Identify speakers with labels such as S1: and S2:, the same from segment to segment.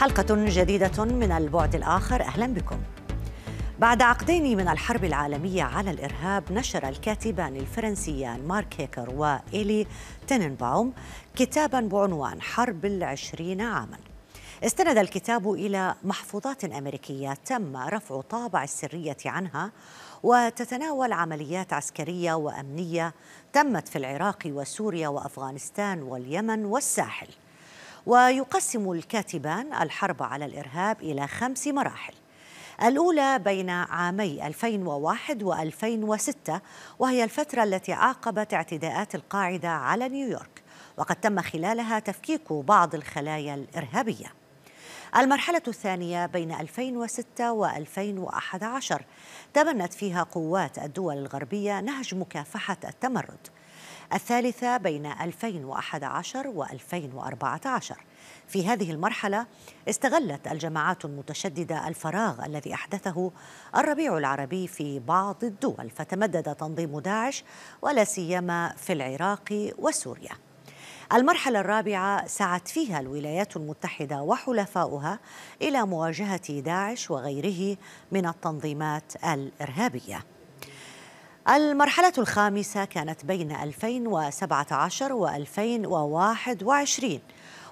S1: حلقة جديدة من البعد الآخر أهلا بكم بعد عقدين من الحرب العالمية على الإرهاب نشر الكاتبان الفرنسيان مارك هيكر وإيلي تننباوم كتابا بعنوان حرب العشرين عاماً استند الكتاب إلى محفوظات أمريكية تم رفع طابع السرية عنها وتتناول عمليات عسكرية وأمنية تمت في العراق وسوريا وأفغانستان واليمن والساحل ويقسم الكاتبان الحرب على الإرهاب إلى خمس مراحل الأولى بين عامي 2001 و2006 وهي الفترة التي عاقبت اعتداءات القاعدة على نيويورك وقد تم خلالها تفكيك بعض الخلايا الإرهابية المرحلة الثانية بين 2006 و2011 تبنت فيها قوات الدول الغربية نهج مكافحة التمرد الثالثة بين 2011 و 2014 في هذه المرحلة استغلت الجماعات المتشددة الفراغ الذي أحدثه الربيع العربي في بعض الدول فتمدد تنظيم داعش ولا سيما في العراق وسوريا المرحلة الرابعة سعت فيها الولايات المتحدة وحلفاؤها إلى مواجهة داعش وغيره من التنظيمات الإرهابية المرحلة الخامسة كانت بين 2017 و 2021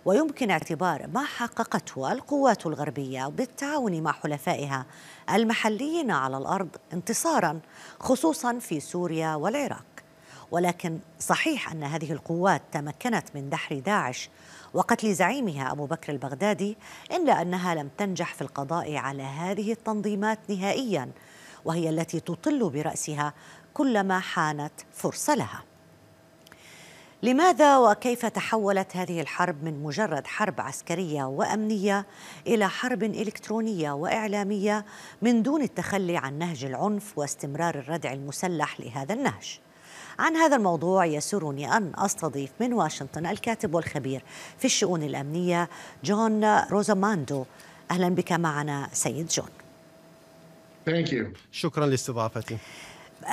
S1: ويمكن اعتبار ما حققته القوات الغربية بالتعاون مع حلفائها المحليين على الأرض انتصارا خصوصا في سوريا والعراق ولكن صحيح أن هذه القوات تمكنت من دحر داعش وقتل زعيمها أبو بكر البغدادي إلا أنها لم تنجح في القضاء على هذه التنظيمات نهائياً وهي التي تطل برأسها كلما حانت فرصة لها لماذا وكيف تحولت هذه الحرب من مجرد حرب عسكريه وامنيه الى حرب الكترونيه واعلاميه من دون التخلي عن نهج العنف واستمرار الردع المسلح لهذا النهج عن هذا الموضوع يسرني أن أستضيف من واشنطن الكاتب والخبير في الشؤون الأمنية جون روزاماندو أهلا بك معنا سيد
S2: جون شكرا لاستضافتي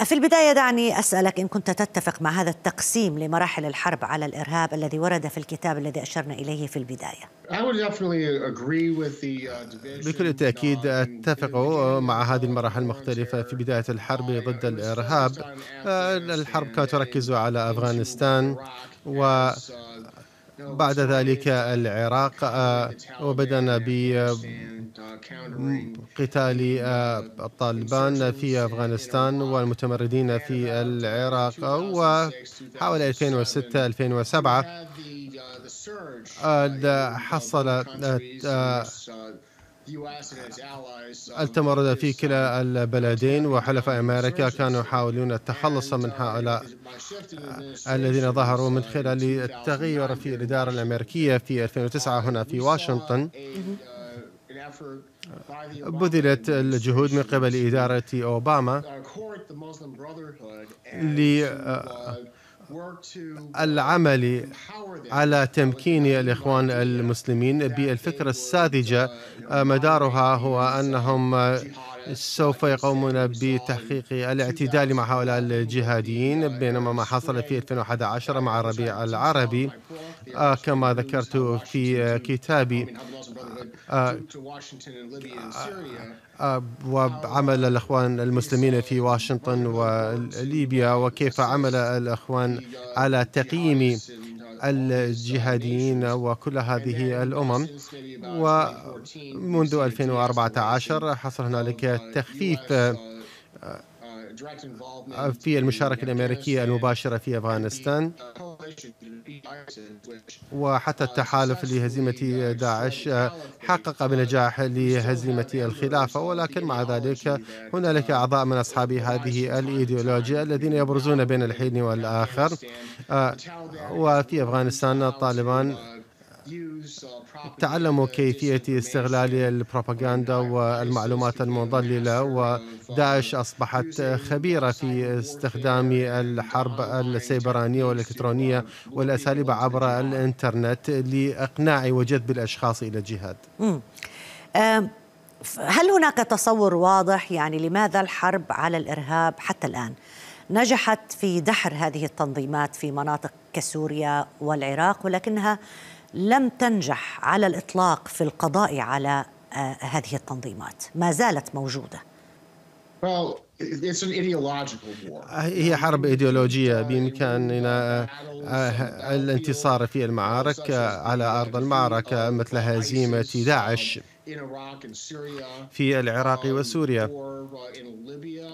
S1: في البداية دعني أسألك إن كنت تتفق مع هذا التقسيم لمراحل الحرب على الإرهاب الذي ورد في الكتاب الذي أشرنا إليه في البداية
S2: uh, بكل تأكيد أتفق مع هذه المراحل المختلفة في بداية الحرب ضد الإرهاب الحرب كانت تركز على أفغانستان و بعد ذلك العراق آه، وبدأنا بقتال آه، آه، الطالبان في أفغانستان والمتمردين في العراق وحوالي 2006 2007 حصل التمرد في كلا البلدين وحلفاء أمريكا كانوا يحاولون التخلص من uh, هؤلاء الذين ظهروا من خلال التغير في الإدارة الأمريكية في 2009 هنا في واشنطن uh, بذلت الجهود من قبل إدارة أوباما ل uh, Uh, العمل على تمكين الإخوان المسلمين بالفكرة الساذجة آه، مدارها هو أنهم آه، سوف يقومون بتحقيق الاعتدال مع هؤلاء الجهاديين بينما ما حصل في 2011 مع الربيع العربي آه، كما ذكرت في كتابي وعمل الأخوان المسلمين في واشنطن وليبيا وكيف عمل الأخوان على تقييم الجهاديين وكل هذه الأمم ومنذ 2014 حصل هنالك تخفيف في المشاركة الأمريكية المباشرة في أفغانستان وحتى uh, التحالف لهزيمة uh, داعش uh، حقق بنجاح لهزيمة الخلافة ولكن مع ذلك هنالك أعضاء من أصحاب هذه الإيديولوجيا الذين يبرزون بين الحين والآخر آه، وفي أفغانستان طالبان تعلموا كيفية استغلال البروباغندا والمعلومات المضللة وداعش أصبحت خبيرة في استخدام الحرب السيبرانية والإلكترونية والأساليب عبر الإنترنت لإقناع وجذب الأشخاص إلى الجهاد
S1: هل هناك تصور واضح يعني لماذا الحرب على الإرهاب حتى الآن نجحت في دحر هذه التنظيمات في مناطق كسوريا والعراق ولكنها لم تنجح على الإطلاق في القضاء على آه، هذه التنظيمات ما زالت موجودة آه،
S2: هي حرب إيديولوجية بإمكاننا آه، الانتصار في المعارك على أرض المعركة مثل هزيمة داعش في العراق وسوريا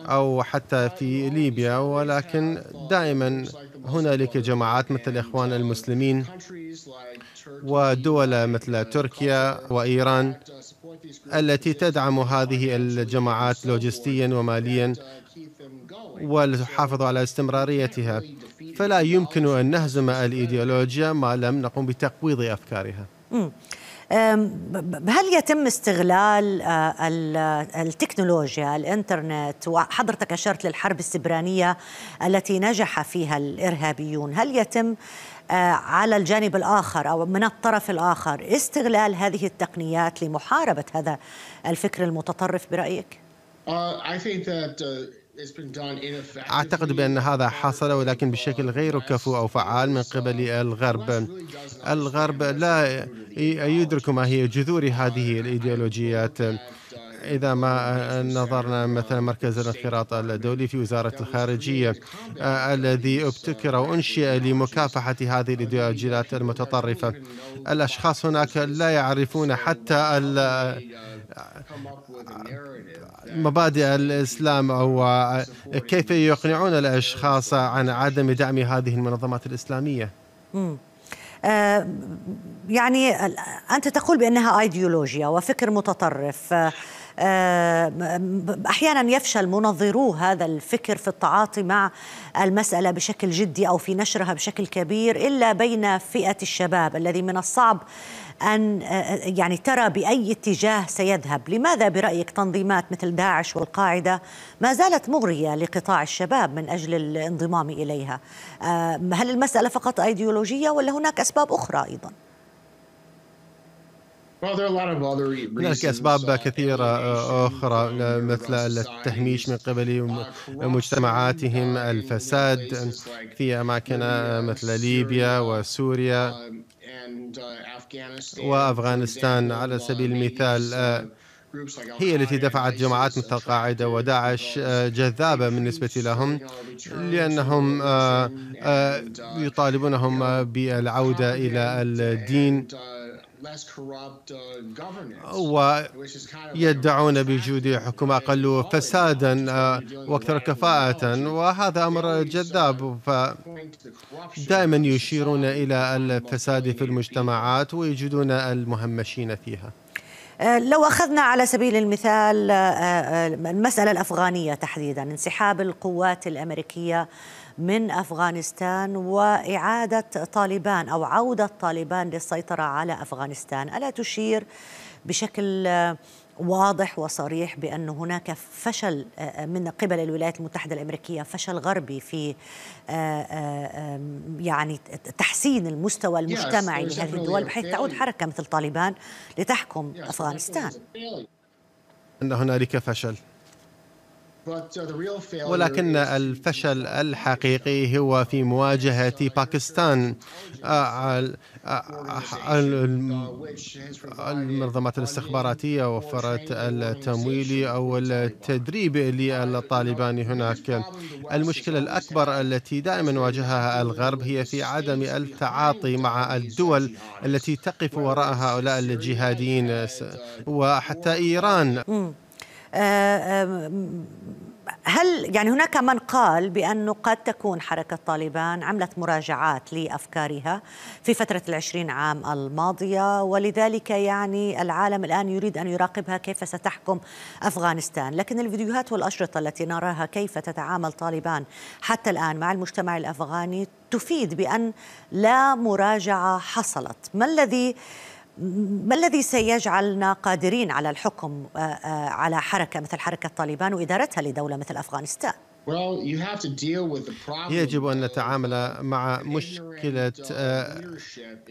S2: أو حتى في ليبيا ولكن دائما هنالك جماعات مثل الإخوان المسلمين ودول مثل تركيا وإيران التي تدعم هذه الجماعات لوجستيا وماليا والحافظ على استمراريتها فلا يمكن أن نهزم الإيديولوجيا ما لم نقم بتقويض أفكارها
S1: هل يتم استغلال آه، آه، التكنولوجيا الانترنت وحضرتك اشرت للحرب السبرانيه التي نجح فيها الارهابيون هل يتم آه، على الجانب الاخر او من الطرف الاخر استغلال هذه التقنيات لمحاربه هذا الفكر المتطرف برايك؟ Uh, I
S2: think that uh... أعتقد بأن هذا حصل ولكن بشكل غير كفو أو فعال من قبل الغرب الغرب لا يدرك ما هي جذور هذه الإيديولوجيات إذا ما نظرنا مثلا مركز الانخراط الدولي في وزارة الخارجية آه، الذي ابتكر وأنشئ لمكافحة هذه الإيديولوجيات المتطرفة الأشخاص هناك لا يعرفون حتى مبادئ الإسلام أو كيف يقنعون الأشخاص عن عدم دعم هذه المنظمات الإسلامية
S1: آه، يعني أنت تقول بأنها أيديولوجيا وفكر متطرف آه، آه، احيانا يفشل منظرو هذا الفكر في التعاطي مع المساله بشكل جدي او في نشرها بشكل كبير الا بين فئه الشباب الذي من الصعب أن آه، يعني ترى بأي اتجاه سيذهب لماذا برأيك تنظيمات مثل داعش والقاعدة ما زالت مغرية لقطاع الشباب من أجل الانضمام إليها آه، هل المسألة فقط أيديولوجية ولا هناك أسباب أخرى أيضاً؟ هناك
S2: أسباب uh, كثيرة آه، أخرى مثل التهميش من قبل مجتمعاتهم uh, الفساد في أماكن آه، مثل ليبيا um, وسوريا uh, وأفغانستان على سبيل المثال آه، هي التي دفعت جماعات مثل القاعدة وداعش جذابة بالنسبة لهم لأنهم يطالبونهم بالعودة إلى الدين ويدعون بوجود حكومة أقل فسادا uh, وأكثر كفاءة وهذا أمر جذاب uh, فدائما يشيرون إلى الفساد في المجتمعات ويجدون المهمشين فيها
S1: أه، لو أخذنا على سبيل المثال أه، أه، المسألة الأفغانية تحديدا انسحاب القوات الأمريكية من أفغانستان وإعادة طالبان أو عودة طالبان للسيطرة على أفغانستان ألا تشير بشكل واضح وصريح بأن هناك فشل آه، من قبل الولايات المتحدة الأمريكية فشل غربي في آه، آه، يعني تحسين المستوى المجتمعي لهذه الدول بحيث تعود حركة مثل طالبان لتحكم أفغانستان
S2: أن هنالك فشل Uh, ولكن الفشل الحقيقي هو في مواجهة باكستان آه، آه، المنظمات الاستخباراتية وفرت التمويل أو التدريب للطالبان هناك المشكلة الأكبر التي دائما واجهها الغرب هي في عدم التعاطي مع الدول التي تقف وراء هؤلاء الجهاديين وحتى إيران
S1: آه، آه، هل يعني هناك من قال بأنه قد تكون حركة طالبان عملت مراجعات لأفكارها في فترة العشرين عام الماضية ولذلك يعني العالم الآن يريد أن يراقبها كيف ستحكم أفغانستان لكن الفيديوهات والأشرطة التي نراها كيف تتعامل طالبان حتى الآن مع المجتمع الأفغاني تفيد بأن لا مراجعة حصلت ما الذي ما الذي سيجعلنا قادرين على الحكم آه، آه، على حركة مثل حركة طالبان وإدارتها لدولة مثل أفغانستان؟
S2: يجب أن نتعامل مع مشكلة آه،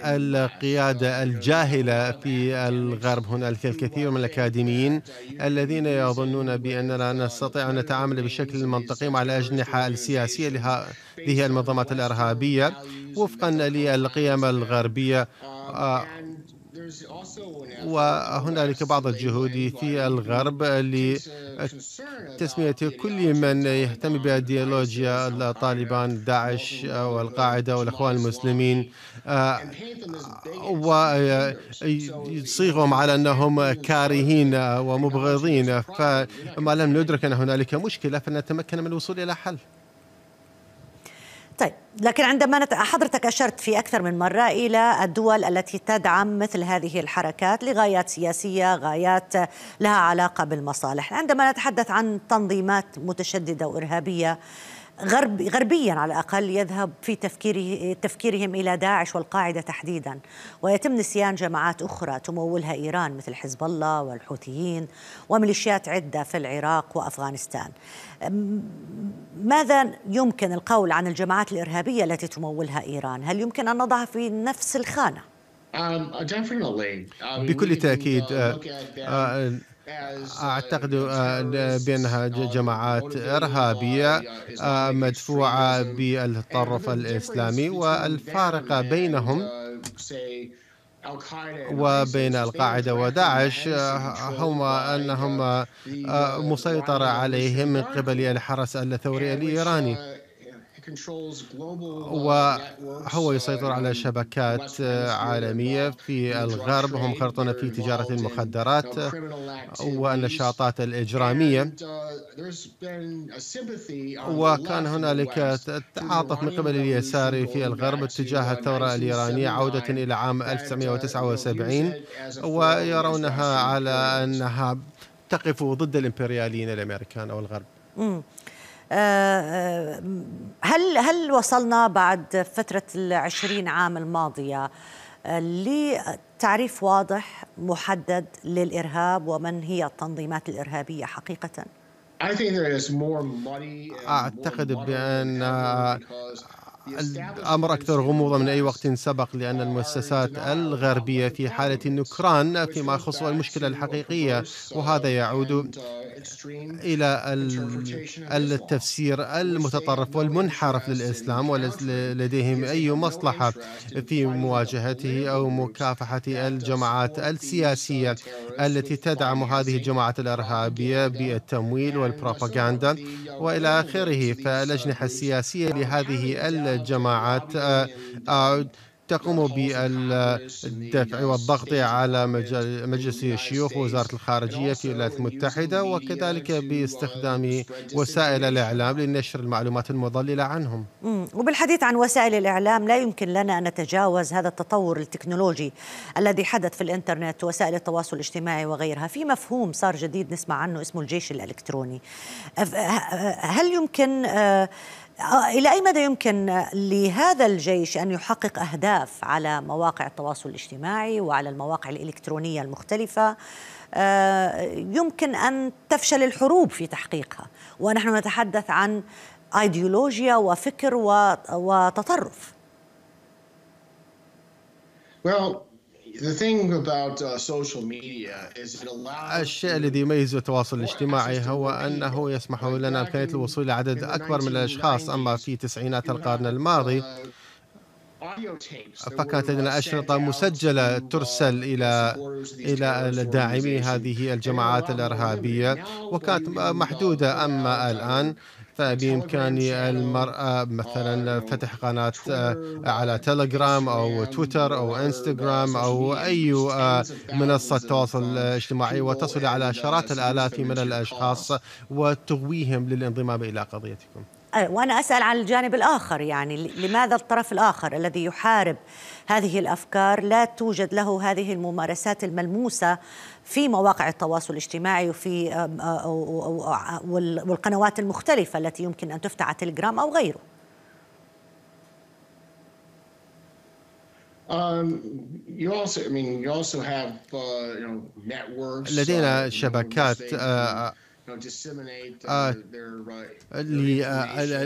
S2: القيادة الجاهلة في الغرب هنالك الكثير من الأكاديميين الذين يظنون بأننا نستطيع أن نتعامل بشكل منطقي مع الأجنحة السياسية لهذه المنظمات الإرهابية وفقا للقيم الغربية وهنالك بعض الجهود في الغرب لتسمية كل من يهتم بأيديولوجيا طالبان داعش والقاعدة والإخوان المسلمين آه، ويصيغهم على أنهم كارهين ومبغضين فما لم ندرك أن هنالك مشكلة فنتمكن من الوصول إلى حل
S1: طيب لكن عندما نت... حضرتك أشرت في أكثر من مرة إلى الدول التي تدعم مثل هذه الحركات لغايات سياسية غايات لها علاقة بالمصالح عندما نتحدث عن تنظيمات متشددة وإرهابية غرب غربيا على الاقل يذهب في تفكيره تفكيرهم الى داعش والقاعده تحديدا ويتم نسيان جماعات اخرى تمولها ايران مثل حزب الله والحوثيين وميليشيات عده في العراق وافغانستان. ماذا يمكن القول عن الجماعات الارهابيه التي تمولها ايران؟ هل يمكن ان نضعها في نفس الخانه؟ um,
S2: um, بكل تاكيد أعتقد آه، بأنها جماعات إرهابية آه، مدفوعة بالطرف الإسلامي والفارق بينهم وبين القاعدة وداعش آه، هما أنهم مسيطرة عليهم من قبل الحرس الثوري الإيراني وهو uh, uh, يسيطر على شبكات عالمية uh, في الغرب هم خرطون في تجارة المخدرات والنشاطات الإجرامية وكان هنالك تعاطف من قبل اليسار في الغرب تجاه الثورة الإيرانية عودة إلى عام 1979 ويرونها على أنها تقف ضد الإمبرياليين الأمريكان أو الغرب
S1: آه، آه، هل هل وصلنا بعد فترة العشرين عام الماضية آه، لتعريف واضح محدد للإرهاب ومن هي التنظيمات الإرهابية حقيقة؟
S2: أعتقد بأن الأمر أكثر غموضا من أي وقت سبق لأن المؤسسات الغربية في حالة النكران فيما يخص المشكلة الحقيقية وهذا يعود إلى التفسير المتطرف والمنحرف للإسلام ولديهم أي مصلحة في مواجهته أو مكافحة الجماعات السياسية التي تدعم هذه الجماعات الإرهابية بالتمويل والبروباغندا وإلى آخره فالأجنحة السياسية لهذه الجماعات آه، آه، تقوم بالدفع والضغط على مجلس الشيوخ ووزارة الخارجية في الولايات المتحدة وكذلك باستخدام وسائل الإعلام لنشر المعلومات المضللة عنهم
S1: وبالحديث عن وسائل الإعلام لا يمكن لنا أن نتجاوز هذا التطور التكنولوجي الذي حدث في الإنترنت وسائل التواصل الاجتماعي وغيرها في مفهوم صار جديد نسمع عنه اسمه الجيش الإلكتروني هل يمكن آه، آه، إلى أي مدى يمكن لهذا الجيش أن يحقق أهداف على مواقع التواصل الاجتماعي وعلى المواقع الإلكترونية المختلفة آه، يمكن أن تفشل الحروب في تحقيقها ونحن نتحدث عن أيديولوجيا وفكر وتطرف
S2: The thing about uh, social media is it allows الشيء الذي يميز التواصل الاجتماعي هو أنه يسمح لنا بإمكانية الوصول لعدد أكبر من الأشخاص أما في تسعينات القرن الماضي فكانت لدينا أشرطة مسجلة ترسل إلى إلى داعمي هذه الجماعات الإرهابية وكانت محدودة أما الآن فبإمكان المرأة مثلا فتح قناة آه، على تيليجرام أو تويتر أو انستغرام أو أي آه، منصة تواصل اجتماعي وتصل على عشرات الآلاف من الأشخاص وتغويهم للانضمام إلى قضيتكم
S1: أه، وأنا أسأل عن الجانب الآخر يعني لماذا الطرف الآخر الذي يحارب هذه الافكار لا توجد له هذه الممارسات الملموسه في مواقع التواصل الاجتماعي وفي آه، آه، آه، والقنوات المختلفه التي يمكن ان تفتح على تليجرام او غيره
S2: لدينا شبكات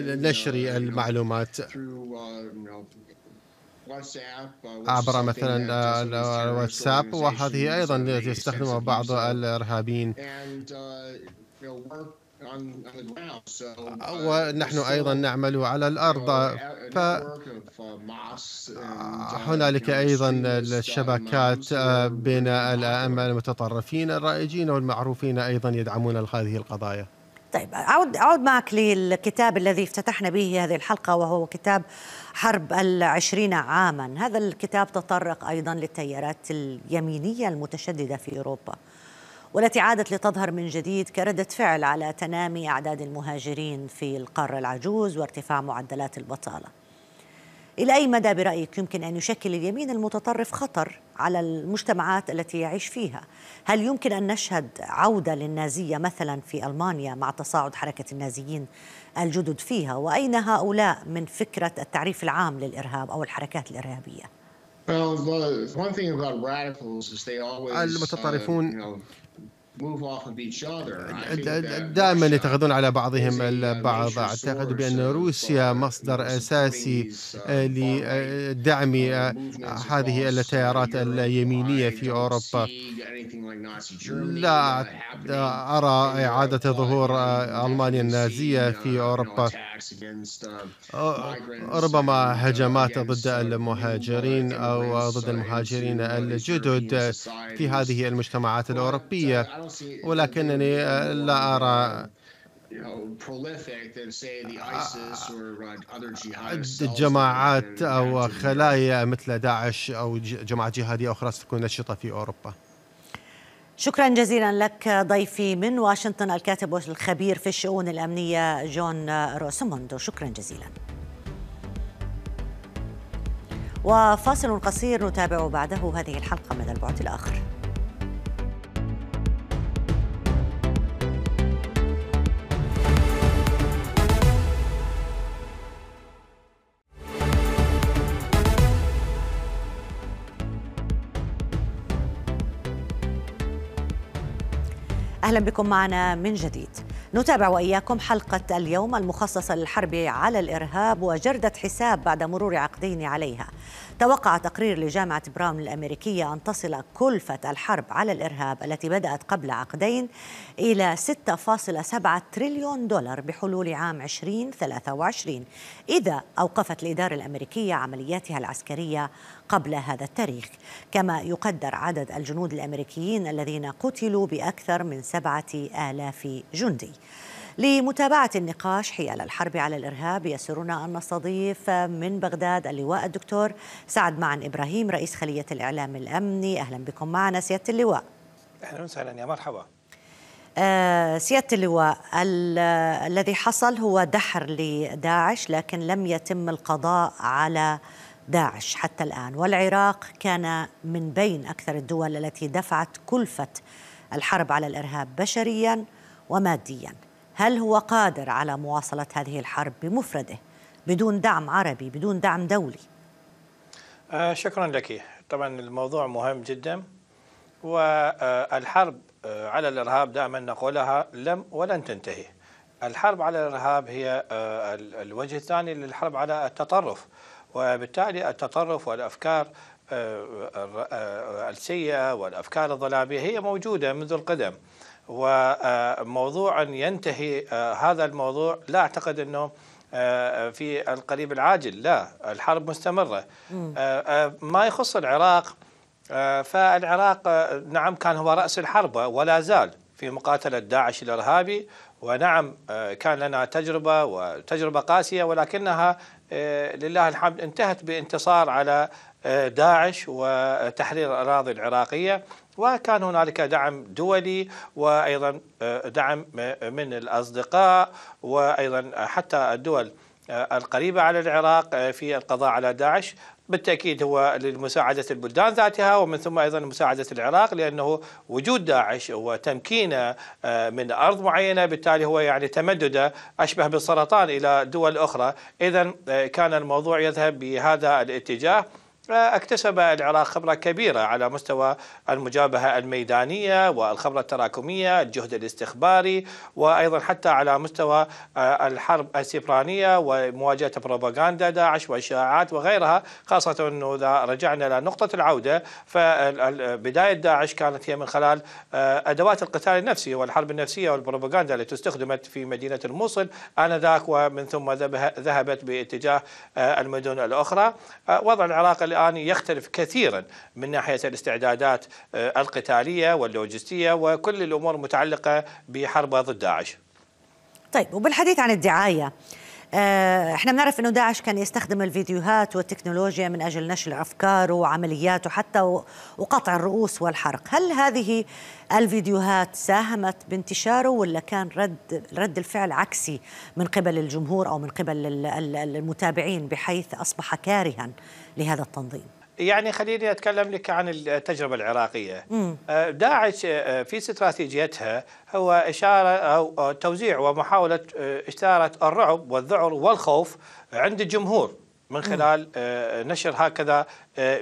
S2: لنشر المعلومات uh, عبر مثلا يعني آه، الواتساب وهذه أيضا يستخدمها بعض الإرهابيين ونحن uh, uh, أيضا نعمل على الأرض فهنالك uh, أيضا الشبكات آه، بين الأئمة المتطرفين الرائجين والمعروفين أيضا يدعمون هذه القضايا
S1: طيب أعود, أعود معك للكتاب الذي افتتحنا به هذه الحلقة وهو كتاب حرب العشرين عاما هذا الكتاب تطرق أيضا للتيارات اليمينية المتشددة في أوروبا والتي عادت لتظهر من جديد كردة فعل على تنامي أعداد المهاجرين في القارة العجوز وارتفاع معدلات البطالة إلى أي مدى برأيك يمكن أن يشكل اليمين المتطرف خطر على المجتمعات التي يعيش فيها هل يمكن أن نشهد عودة للنازية مثلا في ألمانيا مع تصاعد حركة النازيين الجدد فيها وأين هؤلاء من فكرة التعريف العام للإرهاب أو الحركات الإرهابية
S2: المتطرفون uh, دائما يتخذون على بعضهم البعض اعتقد بان روسيا مصدر اساسي لدعم uh, آه، uh, آه، هذه التيارات اليمينيه في اوروبا لا uh, ارى اعاده ظهور آه، المانيا النازيه في اوروبا Uh, ربما uh, هجمات ضد uh, المهاجرين أو ضد المهاجرين الجدد في هذه المجتمعات الأوروبية ولكنني لا أرى آه، جماعات أو خلايا مثل داعش أو جماعات جهادية أخرى ستكون نشطة في أوروبا
S1: شكرا جزيلا لك ضيفي من واشنطن الكاتب والخبير في الشؤون الأمنية جون روسموندو شكرا جزيلا وفاصل قصير نتابع بعده هذه الحلقة من البعد الآخر أهلا بكم معنا من جديد نتابع وإياكم حلقة اليوم المخصصة للحرب على الإرهاب وجردة حساب بعد مرور عقدين عليها توقع تقرير لجامعة براون الأمريكية أن تصل كلفة الحرب على الإرهاب التي بدأت قبل عقدين إلى 6.7 تريليون دولار بحلول عام 2023 إذا أوقفت الإدارة الأمريكية عملياتها العسكرية قبل هذا التاريخ كما يقدر عدد الجنود الأمريكيين الذين قتلوا بأكثر من سبعة آلاف جندي لمتابعة النقاش حيال الحرب على الإرهاب يسرنا أن نستضيف من بغداد اللواء الدكتور سعد معن إبراهيم رئيس خلية الإعلام الأمني أهلا بكم معنا سيادة اللواء
S3: أهلا وسهلا يا مرحبا
S1: آه سيادة اللواء الذي حصل هو دحر لداعش لكن لم يتم القضاء على آه داعش حتى الآن والعراق كان من بين أكثر الدول التي دفعت كلفة الحرب على الإرهاب بشريا وماديا هل هو قادر على مواصلة هذه الحرب بمفرده بدون دعم عربي بدون دعم دولي
S3: آه شكرا لك طبعا الموضوع مهم جدا والحرب آه، على الإرهاب دائما نقولها لم ولن تنتهي الحرب على الإرهاب هي آه، الوجه الثاني للحرب على التطرف وبالتالي التطرف والأفكار آه، آه، السيئة والأفكار الظلامية هي موجودة منذ القدم وموضوع آه، أن ينتهي هذا الموضوع لا أعتقد أنه في القريب العاجل لا الحرب مستمرة ما يخص العراق فالعراق نعم كان هو رأس الحرب ولا زال في مقاتلة داعش الإرهابي ونعم كان لنا تجربة وتجربة قاسية ولكنها آه، لله الحمد انتهت بانتصار على آه، داعش وتحرير الأراضي العراقية وكان هنالك دعم دولي وأيضا آه، دعم من الأصدقاء وأيضا حتى الدول القريبة على العراق في القضاء على داعش بالتاكيد هو لمساعده البلدان ذاتها ومن ثم ايضا مساعده العراق لانه وجود داعش وتمكينه آه، من ارض معينه بالتالي هو يعني تمدده اشبه بالسرطان الى دول اخرى، اذا آه، كان الموضوع يذهب بهذا الاتجاه. فاكتسب العراق خبرة كبيرة على مستوى المجابهة الميدانية والخبرة التراكمية الجهد الاستخباري وأيضا حتى على مستوى آه، الحرب السبرانية ومواجهة بروباغندا داعش وإشاعات وغيرها خاصة أنه إذا رجعنا إلى نقطة العودة فبداية داعش كانت هي من خلال آه، أدوات القتال النفسي والحرب النفسية والبروباغندا التي استخدمت في مدينة الموصل آنذاك ومن ثم ذهبت باتجاه آه، المدن الأخرى وضع العراق الآن يختلف كثيرا من ناحية الاستعدادات آه، القتالية واللوجستية وكل الأمور المتعلقة بحرب ضد داعش
S1: طيب وبالحديث عن الدعاية آه، احنا بنعرف انه داعش كان يستخدم الفيديوهات والتكنولوجيا من اجل نشر افكاره وعملياته حتى وقطع الرؤوس والحرق، هل هذه الفيديوهات ساهمت بانتشاره ولا كان رد رد الفعل عكسي من قبل الجمهور او من قبل المتابعين بحيث اصبح كارها لهذا التنظيم؟
S3: يعني خليني اتكلم لك عن التجربه العراقيه آه، داعش آه، في استراتيجيتها هو اشاره او آه، توزيع ومحاوله اشاره الرعب والذعر والخوف عند الجمهور من خلال نشر هكذا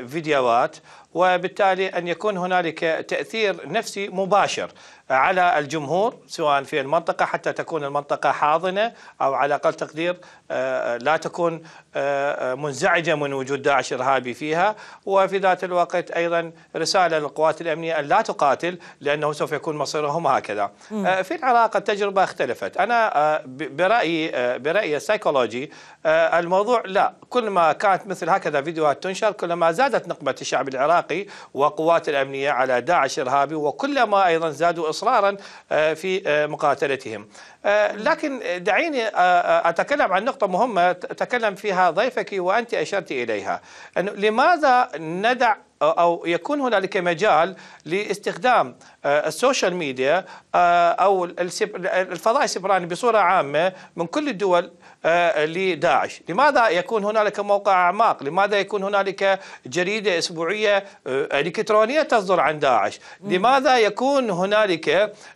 S3: فيديوهات وبالتالي ان يكون هنالك تاثير نفسي مباشر على الجمهور سواء في المنطقة حتى تكون المنطقة حاضنة أو على أقل تقدير آه، لا تكون آه، منزعجة من وجود داعش إرهابي فيها وفي ذات الوقت أيضا رسالة للقوات الأمنية أن لا تقاتل لأنه سوف يكون مصيرهم هكذا آه، في العراق التجربة اختلفت أنا برأيي برأيي السيكولوجي الموضوع لا كل ما كانت مثل هكذا فيديوهات تنشر كلما زادت نقمة الشعب العراقي وقوات الأمنية على داعش إرهابي وكلما أيضا زادوا اصرارا آه، في آه، مقاتلتهم آه، لكن دعيني اتكلم عن نقطه مهمه تكلم فيها ضيفك وانت اشرت اليها انه لماذا ندع او يكون هنالك مجال لاستخدام السوشيال ميديا او الفضاء السبراني بصوره عامه من كل الدول آه، لداعش لماذا يكون هنالك موقع أعماق لماذا يكون هنالك جريدة أسبوعية إلكترونية آه، يعني تصدر عن داعش لماذا يكون هنالك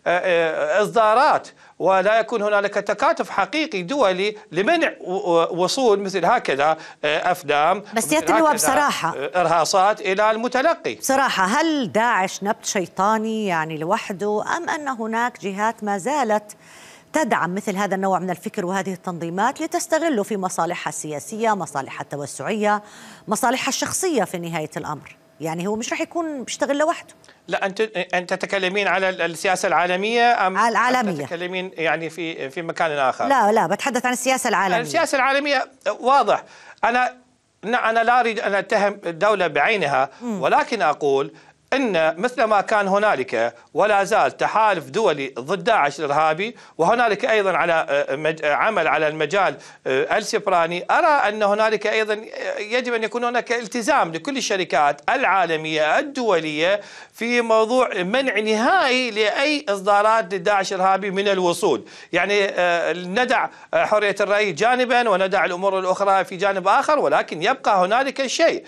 S3: آه، إصدارات ولا يكون هنالك تكاتف حقيقي دولي لمنع وصول مثل هكذا افلام بس يتلوها بصراحه ارهاصات الى المتلقي بصراحه
S1: هل داعش نبت شيطاني يعني لوحده ام ان هناك جهات ما زالت تدعم مثل هذا النوع من الفكر وهذه التنظيمات لتستغله في مصالحها السياسيه، مصالحها التوسعيه، مصالحها الشخصيه في نهايه الامر. يعني هو مش راح يكون بيشتغل لوحده لا انت انت تتكلمين على السياسه العالميه ام العالميه
S3: تتكلمين يعني في في مكان اخر لا لا
S1: بتحدث عن السياسه
S3: العالميه السياسه العالميه واضح انا انا لا اريد ان اتهم الدوله بعينها ولكن اقول أن مثل ما كان هنالك ولا زال تحالف دولي ضد داعش الإرهابي وهنالك أيضا على آه، آه، عمل على المجال آه، السبراني أرى أن هنالك أيضا يجب أن يكون هناك التزام لكل الشركات العالمية الدولية في موضوع منع نهائي لأي إصدارات لداعش الإرهابي من الوصول يعني ندع حرية الرأي جانبا وندع الأمور الأخرى في جانب آخر ولكن يبقى هنالك شيء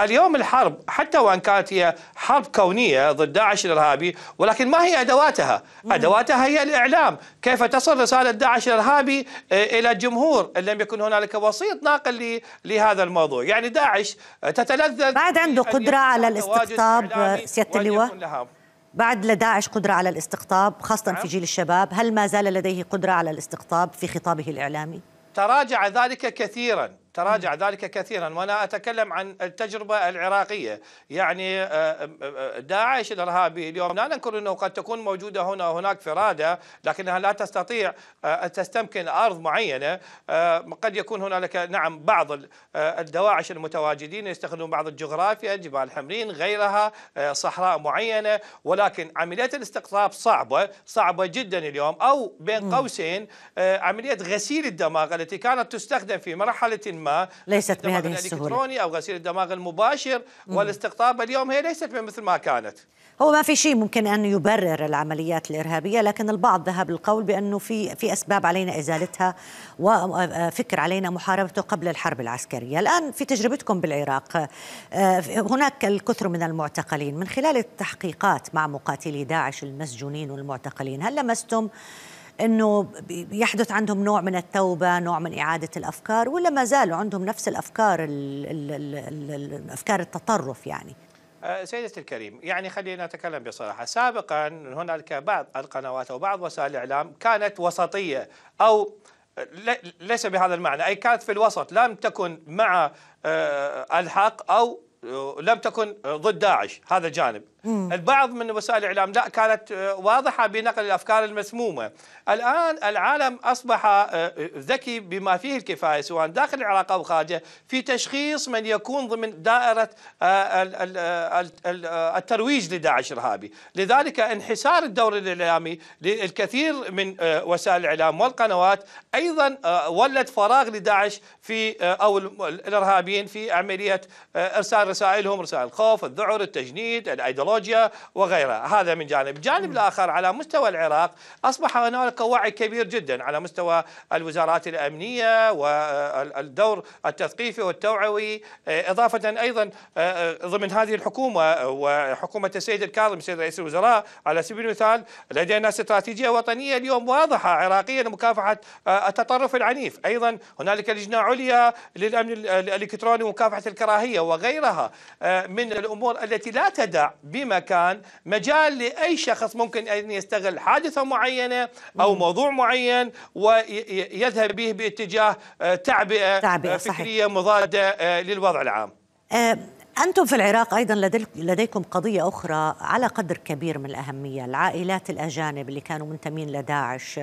S3: اليوم الحرب حتى وإن كانت هي حرب كونية ضد داعش الإرهابي ولكن ما هي أدواتها؟ أدواتها هي الإعلام كيف تصل رسالة داعش الإرهابي آه، إلى الجمهور إن لم يكن هنالك وسيط ناقل لهذا الموضوع يعني داعش تتلذذ بعد عنده قدرة على الاستقطاب آه، سيادة اللواء
S1: بعد لداعش قدرة على الاستقطاب خاصة في نعم. جيل الشباب هل ما زال لديه قدرة على الاستقطاب في خطابه الإعلامي؟
S3: تراجع ذلك كثيراً تراجع ذلك كثيرا وانا اتكلم عن التجربه العراقيه يعني آه، آه، آه، داعش الارهابي اليوم لا ننكر انه قد تكون موجوده هنا وهناك فراده لكنها لا تستطيع ان تستمكن ارض معينه قد يكون هنالك نعم بعض الدواعش المتواجدين يستخدمون بعض الجغرافيا جبال حمرين غيرها صحراء معينه ولكن عمليه الاستقطاب صعبه صعبه جدا اليوم او بين قوسين عمليه غسيل الدماغ التي كانت تستخدم في مرحله ما اما
S1: ليست بهذه السهوله
S3: الالكتروني او غسيل الدماغ المباشر والاستقطاب اليوم هي ليست مثل ما كانت
S1: هو ما في شيء ممكن ان يبرر العمليات الارهابيه لكن البعض ذهب للقول بانه في في اسباب علينا ازالتها وفكر علينا محاربته قبل الحرب العسكريه، الان في تجربتكم بالعراق آه، هناك الكثر من المعتقلين، من خلال التحقيقات مع مقاتلي داعش المسجونين والمعتقلين، هل لمستم انه يحدث عندهم نوع من التوبه، نوع من اعاده الافكار ولا ما زالوا عندهم نفس الافكار الافكار افكار التطرف يعني؟
S3: آه، سيدتي الكريم يعني خلينا نتكلم بصراحة سابقا هنالك بعض القنوات أو بعض وسائل الإعلام كانت وسطية أو ليس بهذا المعنى أي كانت في الوسط لم تكن مع آه، الحق أو آه، لم تكن ضد داعش هذا جانب البعض من وسائل الإعلام لا كانت آه، واضحة بنقل الأفكار المسمومة الآن العالم أصبح آه، آه، ذكي بما فيه الكفاية سواء داخل العراق أو خارجه في تشخيص من يكون ضمن دائرة الترويج لداعش إرهابي لذلك انحسار الدور الإعلامي للكثير من وسائل الإعلام والقنوات أيضا ولد فراغ لداعش في أو الإرهابيين في عملية إرسال رسائلهم رسائل الخوف الذعر التجنيد الأيدولوجيا التكنولوجيا وغيرها هذا من جانب الجانب الآخر على مستوى العراق أصبح هنالك وعي كبير جدا على مستوى الوزارات الأمنية والدور التثقيفي والتوعوي آه، إضافة أيضا آه، آه، ضمن هذه الحكومة وحكومة السيد الكاظم السيد رئيس الوزراء على سبيل المثال لدينا استراتيجية وطنية اليوم واضحة عراقية لمكافحة التطرف العنيف أيضا هنالك لجنة عليا للأمن الإلكتروني ومكافحة الكراهية وغيرها من الأمور التي لا تدع بما مكان مجال لأي شخص ممكن أن يستغل حادثة معينة أو مم. موضوع معين ويذهب به باتجاه آه، تعبئة, تعبئة آه، فكرية صحيح. مضادة آه، للوضع العام
S1: أنتم في العراق أيضا لديكم قضية أخرى على قدر كبير من الأهمية العائلات الأجانب اللي كانوا منتمين لداعش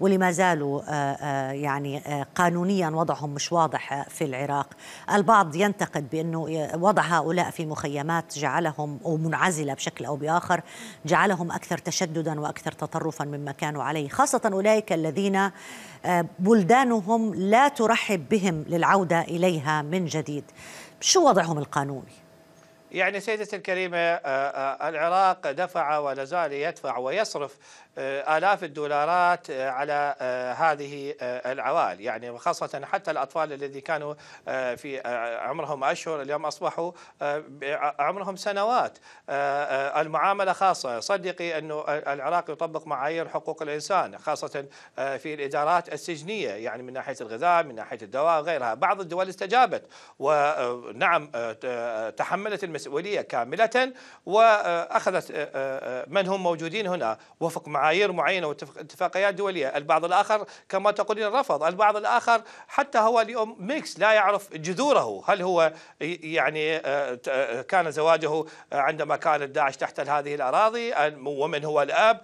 S1: واللي ما زالوا آه، آه، يعني آه، قانونيا وضعهم مش واضح في العراق البعض ينتقد بأنه وضع هؤلاء في مخيمات جعلهم أو منعزلة بشكل أو بآخر جعلهم أكثر تشددا وأكثر تطرفا مما كانوا عليه خاصة أولئك الذين بلدانهم لا ترحب بهم للعودة إليها من جديد شو وضعهم القانوني؟
S3: يعني سيدتي الكريمة آه، آه، العراق دفع ولا زال يدفع ويصرف آه، آلاف الدولارات آه، على آه، هذه العوائل يعني وخاصة حتى الأطفال الذي كانوا في عمرهم أشهر اليوم أصبحوا عمرهم سنوات المعاملة خاصة صدقي أن العراق يطبق معايير حقوق الإنسان خاصة في الإدارات السجنية يعني من ناحية الغذاء من ناحية الدواء وغيرها بعض الدول استجابت ونعم تحملت المسؤولية كاملة وأخذت من هم موجودين هنا وفق معايير معايير معينة واتفاقيات دولية البعض الآخر كما تقولين رفض البعض الآخر حتى هو اليوم ميكس لا يعرف جذوره هل هو يعني آه، آه، كان زواجه عندما كانت داعش تحت هذه الأراضي آه، ومن هو الأب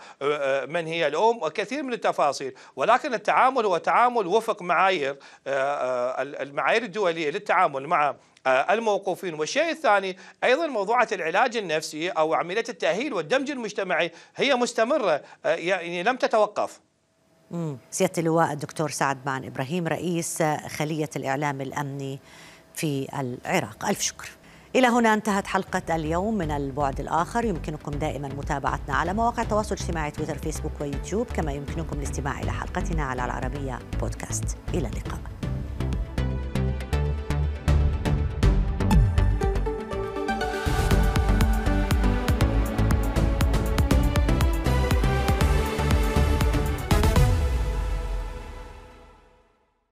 S3: من هي الأم وكثير من التفاصيل ولكن التعامل هو تعامل وفق معايير المعايير الدولية للتعامل مع آه، الموقوفين والشيء الثاني أيضا موضوعة العلاج النفسي أو عملية التأهيل والدمج المجتمعي هي مستمرة آه، يعني لم تتوقف
S1: سيادة اللواء الدكتور سعد معن إبراهيم رئيس خلية الإعلام الأمني في العراق ألف شكر إلى هنا انتهت حلقة اليوم من البعد الآخر يمكنكم دائما متابعتنا على مواقع التواصل الاجتماعي تويتر فيسبوك ويوتيوب كما يمكنكم الاستماع إلى حلقتنا على العربية بودكاست إلى اللقاء